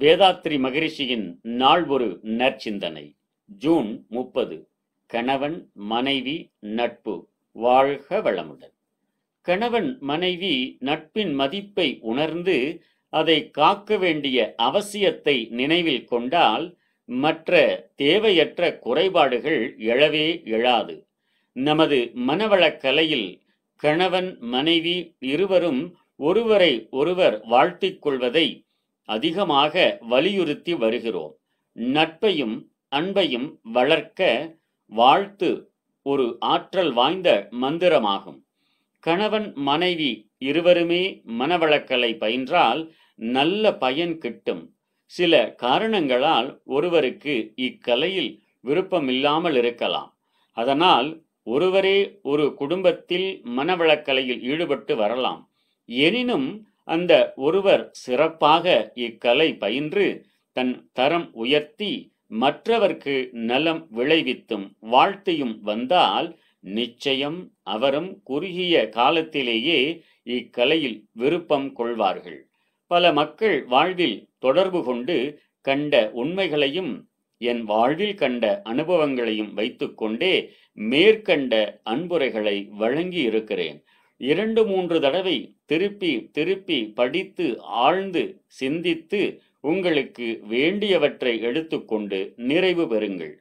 வேதாத்ரி மகரிஷியின் நாள் ஒரு நற்சிந்தனை ஜூன் முப்பது கணவன் மனைவி நட்பு வாழ்க வளமுடன் கணவன் மனைவி நட்பின் மதிப்பை உணர்ந்து அதை காக்க வேண்டிய அவசியத்தை நினைவில் கொண்டால் மற்ற தேவையற்ற குறைபாடுகள் எழவே எழாது நமது கலையில் கணவன் மனைவி இருவரும் ஒருவரை ஒருவர் வாழ்த்திக் கொள்வதை அதிகமாக வலியுறுத்தி வருகிறோம் நட்பையும் அன்பையும் வளர்க்க வாழ்த்து ஒரு ஆற்றல் வாய்ந்த மந்திரமாகும் கணவன் மனைவி இருவருமே மனவளக்கலை பயின்றால் நல்ல பயன் கிட்டும் சில காரணங்களால் ஒருவருக்கு இக்கலையில் விருப்பமில்லாமல் இருக்கலாம் அதனால் ஒருவரே ஒரு குடும்பத்தில் மனவளக்கலையில் ஈடுபட்டு வரலாம் எனினும் அந்த ஒருவர் சிறப்பாக இக்கலை பயின்று தன் தரம் உயர்த்தி மற்றவர்க்கு நலம் விளைவித்தும் வாழ்த்தியும் வந்தால் நிச்சயம் அவரும் குறுகிய காலத்திலேயே இக்கலையில் விருப்பம் கொள்வார்கள் பல மக்கள் வாழ்வில் தொடர்பு கொண்டு கண்ட உண்மைகளையும் என் வாழ்வில் கண்ட அனுபவங்களையும் வைத்துக்கொண்டே மேற்கண்ட அன்புரைகளை வழங்கி இருக்கிறேன் இரண்டு மூன்று தடவை திருப்பி திருப்பி படித்து ஆழ்ந்து சிந்தித்து உங்களுக்கு வேண்டியவற்றை எடுத்துக்கொண்டு நிறைவு பெறுங்கள்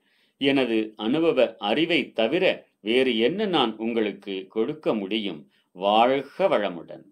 எனது அனுபவ அறிவை தவிர வேறு என்ன நான் உங்களுக்கு கொடுக்க முடியும் வாழ்க வளமுடன்